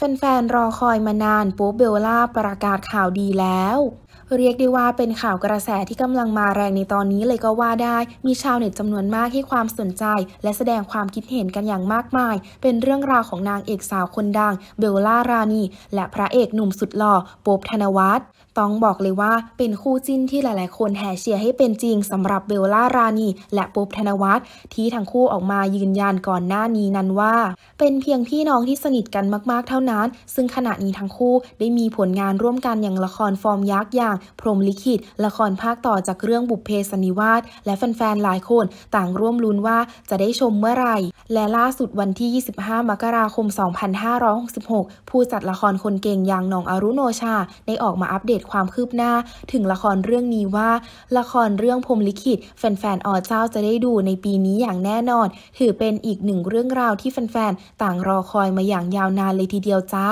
แฟนๆรอคอยมานานปุ๊บเบลล่าประกาศข่าวดีแล้ว เรียกได้ว่าเป็นข่าวกระแสที่กำลังมาแรงในตอนนี้เลยก็ว่าได้ มีชาวเน็ตจำนวนมากให้ความสนใจ และแสดงความคิดเห็นกันอย่างมากมาย เป็นเรื่องราวของนางเอกสาวคนดัง เบลล่ารานี และพระเอกหนุ่มสุดหล่อโป๊บธนวัฒน์ต้องบอกเลยว่าเป็นคู่จิ้นที่หลายๆ คนแห่เชียร์ให้เป็นจริงสำหรับเบลล่ารานีและปุ๊บธนวัฒน์ที่ทั้งคู่ออกมายืนยันก่อนหน้านี้นั้นว่า เป็นเพียงพี่น้องที่สนิทกันมากๆเท่านั้น ซึ่งขณะนี้ทั้งคู่ได้มีผลงานร่วมกันอย่างละครฟอร์มยักษ์อย่าง พรมลิขิต ละครภาคต่อจากเรื่องบุพเพสนิวาสและแฟนๆหลายคน ต่างร่วมลุ้นว่าจะได้ชมเมื่อไหร่ และล่าสุดวันที่ 25 มกราคม 2566 ผู้จัดละครคนเก่งอย่างน้องอรุโนชาได้ออกมาอัปเดตความคืบหน้าถึงละครเรื่องนี้ว่า ละครเรื่องพรมลิขิตแฟนๆออเจ้าจะได้ดูในปีนี้อย่างแน่นอน ถือเป็นอีกหนึ่งเรื่องราวที่แฟนๆ ต่างรอคอยมาอย่างยาวนานเลยทีเดียวจ้า